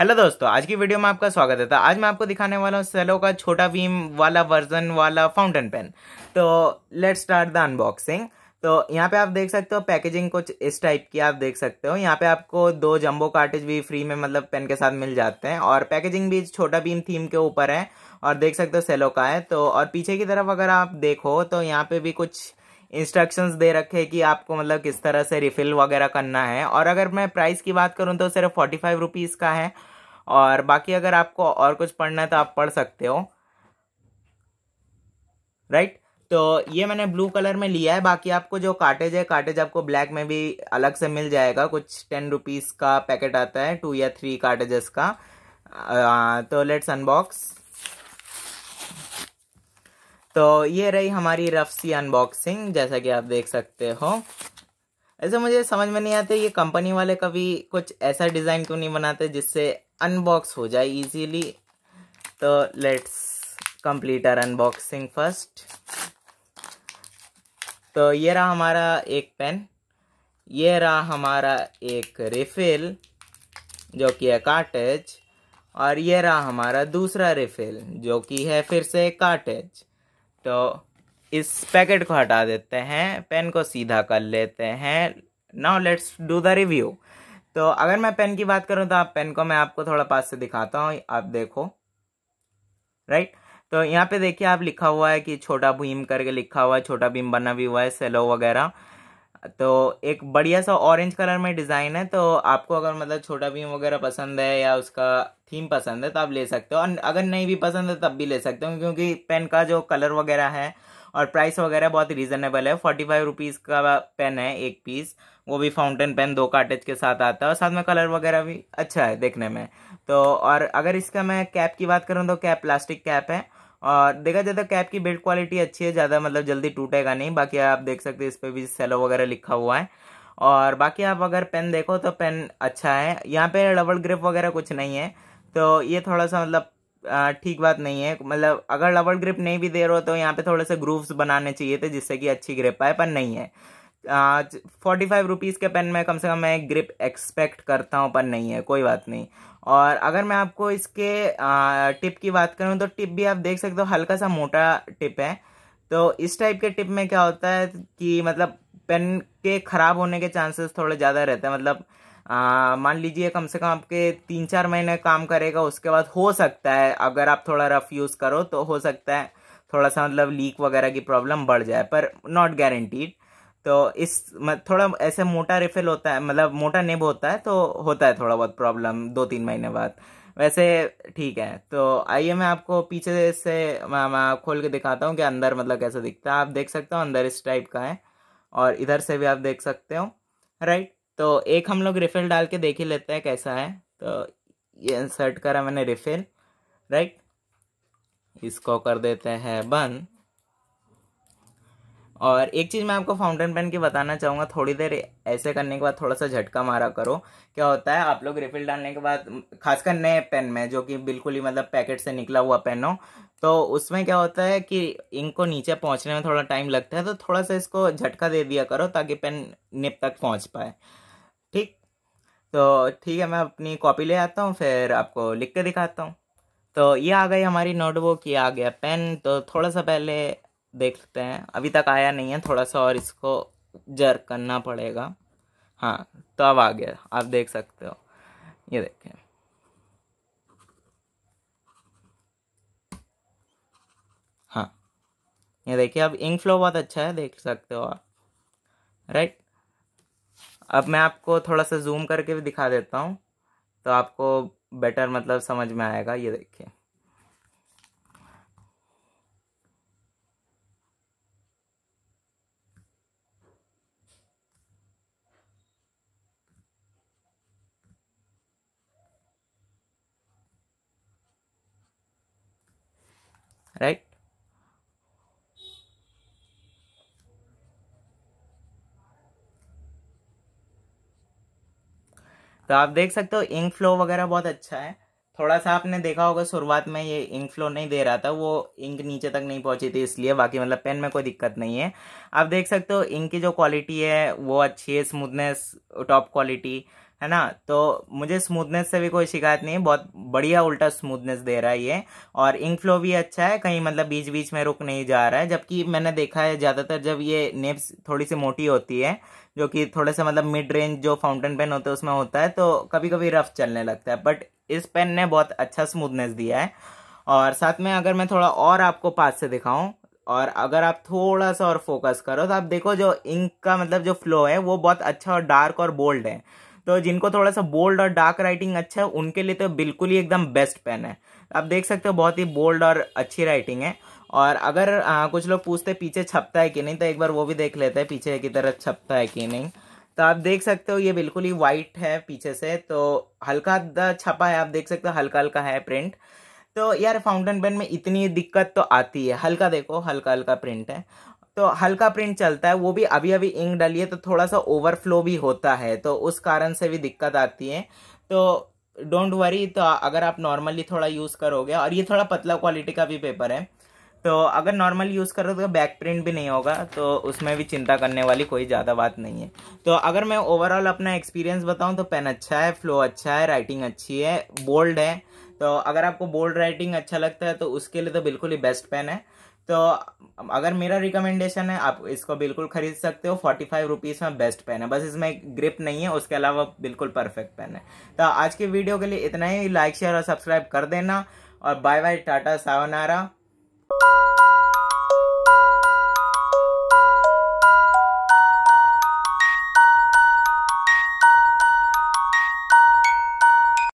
hello दोस्तों आज की वीडियो में आपका स्वागत है तो आज मैं आपको दिखाने वाला हूँ सेलो का छोटा वीम वाला वर्जन वाला फाउंटेन पेन तो लेट स्टार्ट द अनबॉक्सिंग तो यहाँ पे आप देख सकते हो पैकेजिंग कुछ इस टाइप की आप देख सकते हो यहाँ पे आपको दो जंबो कार्टेज भी फ्री में मतलब पेन के साथ मिल जाते हैं और पैकेजिंग भी छोटा भीम थीम के ऊपर है और देख सकते हो सेलो का है तो और पीछे की तरफ अगर आप देखो तो यहाँ पे भी कुछ इंस्ट्रक्शंस दे रखे कि आपको मतलब किस तरह से रिफिल वगैरह करना है और अगर मैं प्राइस की बात करूँ तो सिर्फ फोर्टी फाइव रुपीज़ का है और बाकी अगर आपको और कुछ पढ़ना है तो आप पढ़ सकते हो राइट तो ये मैंने ब्लू कलर में लिया है बाकी आपको जो काटेज है काटेज आपको ब्लैक में भी अलग से मिल जाएगा कुछ टेन रुपीज़ का पैकेट आता है टू या थ्री काटेजेस का आ, तो लेट्स अनबॉक्स तो ये रही हमारी रफ सी अनबॉक्सिंग जैसा कि आप देख सकते हो ऐसे मुझे समझ में नहीं आते ये कंपनी वाले कभी कुछ ऐसा डिज़ाइन क्यों नहीं बनाते जिससे अनबॉक्स हो जाए इजीली तो let's complete our unboxing first तो ये रहा हमारा एक पेन ये रहा हमारा एक रिफिल जो कि है कार्टेज और ये रहा हमारा दूसरा रिफिल जो कि है फिर से कार्टेज तो इस पैकेट को हटा देते हैं पेन को सीधा कर लेते हैं now let's do the review तो अगर मैं पेन की बात करूँ तो आप पेन को मैं आपको थोड़ा पास से दिखाता हूँ आप देखो राइट तो यहाँ पे देखिए आप लिखा हुआ है कि छोटा भीम करके लिखा हुआ है छोटा भीम बना भी हुआ है सेलो वगैरह तो एक बढ़िया सा ऑरेंज कलर में डिज़ाइन है तो आपको अगर मतलब छोटा भीम वगैरह पसंद है या उसका थीम पसंद है तो आप ले सकते हो और अगर नहीं भी पसंद है तब भी ले सकते हो क्योंकि पेन का जो कलर वगैरह है और प्राइस वगैरह बहुत रीज़नेबल है फोर्टी फाइव रुपीज़ का पेन है एक पीस वो भी फाउंटेन पेन दो कार्टेज के साथ आता है और साथ में कलर वगैरह भी अच्छा है देखने में तो और अगर इसका मैं कैप की बात करूँ तो कैप प्लास्टिक कैप है और देखा जाए तो कैप की बिल्ड क्वालिटी अच्छी है ज़्यादा मतलब जल्दी टूटेगा नहीं बाकी आप देख सकते हैं इस पर भी सेलो वगैरह लिखा हुआ है और बाकी आप अगर पेन देखो तो पेन अच्छा है यहाँ पे डबल ग्रिप वगैरह कुछ नहीं है तो ये थोड़ा सा मतलब ठीक बात नहीं है मतलब अगर डबल ग्रिप नहीं भी दे रहे हो तो यहाँ पर थोड़े से ग्रूव्स बनाने चाहिए थे जिससे कि अच्छी ग्रिप आए पर नहीं है फोर्टी फाइव रुपीज़ के पेन में कम से कम मैं ग्रिप एक्सपेक्ट करता हूँ पर नहीं है कोई बात नहीं और अगर मैं आपको इसके आ, टिप की बात करूँ तो टिप भी आप देख सकते हो हल्का सा मोटा टिप है तो इस टाइप के टिप में क्या होता है कि मतलब पेन के ख़राब होने के चांसेस थोड़े ज़्यादा रहते हैं मतलब मान लीजिए कम से कम आपके तीन चार महीने काम करेगा उसके बाद हो सकता है अगर आप थोड़ा रफ़ यूज़ करो तो हो सकता है थोड़ा सा मतलब लीक वगैरह की प्रॉब्लम बढ़ जाए पर नॉट गारंटीड तो इस थोड़ा ऐसे मोटा रिफिल होता है मतलब मोटा नेब होता है तो होता है थोड़ा बहुत प्रॉब्लम दो तीन महीने बाद वैसे ठीक है तो आइए मैं आपको पीछे से मैं, मैं खोल के दिखाता हूँ कि अंदर मतलब कैसा दिखता है आप देख सकते हो अंदर इस टाइप का है और इधर से भी आप देख सकते हो राइट तो एक हम लोग रिफिल डाल के देख ही लेते हैं कैसा है तो ये इंसर्ट करा मैंने रिफिल राइट इसको कर देते हैं बंद और एक चीज़ मैं आपको फाउंटेन पेन की बताना चाहूँगा थोड़ी देर ऐसे करने के बाद थोड़ा सा झटका मारा करो क्या होता है आप लोग रिफिल डालने के बाद खासकर नए पेन में जो कि बिल्कुल ही मतलब पैकेट से निकला हुआ पेन हो तो उसमें क्या होता है कि इंक को नीचे पहुँचने में थोड़ा टाइम लगता है तो थोड़ा सा इसको झटका दे दिया करो ताकि पेन निप तक पहुँच पाए ठीक तो ठीक है मैं अपनी कॉपी ले आता हूँ फिर आपको लिख के दिखाता हूँ तो ये आ गई हमारी नोटबुक ये आ गया पेन तो थोड़ा सा पहले देखते हैं अभी तक आया नहीं है थोड़ा सा और इसको जर्क करना पड़ेगा हाँ तो अब आ गया आप देख सकते हो ये देखें हाँ ये देखिए अब इंक फ्लो बहुत अच्छा है देख सकते हो आप राइट अब मैं आपको थोड़ा सा जूम करके भी दिखा देता हूँ तो आपको बेटर मतलब समझ में आएगा ये देखिए right तो आप देख सकते हो इंक फ्लो वगैरह बहुत अच्छा है थोड़ा सा आपने देखा होगा शुरुआत में ये इंक फ्लो नहीं दे रहा था वो इंक नीचे तक नहीं पहुंची थी इसलिए बाकी मतलब पेन में कोई दिक्कत नहीं है आप देख सकते हो इंक की जो क्वालिटी है वो अच्छी है स्मूथनेस टॉप क्वालिटी है ना तो मुझे स्मूथनेस से भी कोई शिकायत नहीं है बहुत बढ़िया उल्टा स्मूथनेस दे रहा है ये और इंक फ्लो भी अच्छा है कहीं मतलब बीच बीच में रुक नहीं जा रहा है जबकि मैंने देखा है ज़्यादातर जब ये नेब्स थोड़ी सी मोटी होती है जो कि थोड़े सा मतलब मिड रेंज जो फाउंटेन पेन होता है उसमें होता है तो कभी कभी रफ चलने लगता है बट इस पेन ने बहुत अच्छा स्मूथनेस दिया है और साथ में अगर मैं थोड़ा और आपको पास से दिखाऊं और अगर आप थोड़ा सा और फोकस करो तो आप देखो जो इंक का मतलब जो फ्लो है वो बहुत अच्छा और डार्क और बोल्ड है तो जिनको थोड़ा सा बोल्ड और डार्क राइटिंग अच्छा है उनके लिए तो बिल्कुल ही एकदम बेस्ट पेन है आप देख सकते हो बहुत ही बोल्ड और अच्छी राइटिंग है और अगर आ, कुछ लोग पूछते पीछे छपता है कि नहीं तो एक बार वो भी देख लेते हैं पीछे की तरह छपता है कि नहीं तो आप देख सकते हो ये बिल्कुल ही वाइट है पीछे से तो हल्का छपा है आप देख सकते हो हल्का हल्का है प्रिंट तो यार फाउंटेन पेन में इतनी दिक्कत तो आती है हल्का देखो हल्का हल्का प्रिंट है तो हल्का प्रिंट चलता है वो भी अभी अभी इंक डली है तो थोड़ा सा ओवरफ्लो भी होता है तो उस कारण से भी दिक्कत आती है तो डोंट वरी तो अगर आप नॉर्मली थोड़ा यूज़ करोगे और ये थोड़ा पतला क्वालिटी का भी पेपर है तो अगर नॉर्मल यूज़ करो तो बैक प्रिंट भी नहीं होगा तो उसमें भी चिंता करने वाली कोई ज़्यादा बात नहीं है तो अगर मैं ओवरऑल अपना एक्सपीरियंस बताऊँ तो पेन अच्छा है फ्लो अच्छा है राइटिंग अच्छी है बोल्ड है तो अगर आपको बोल्ड राइटिंग अच्छा लगता है तो उसके लिए तो बिल्कुल ही बेस्ट पेन है तो अगर मेरा रिकमेंडेशन है आप इसको बिल्कुल खरीद सकते हो फोर्टी फाइव रुपीज़ में बेस्ट पेन है बस इसमें ग्रिप नहीं है उसके अलावा बिल्कुल परफेक्ट पेन है तो आज के वीडियो के लिए इतना ही लाइक शेयर और सब्सक्राइब कर देना और बाय बाय टाटा सावनारा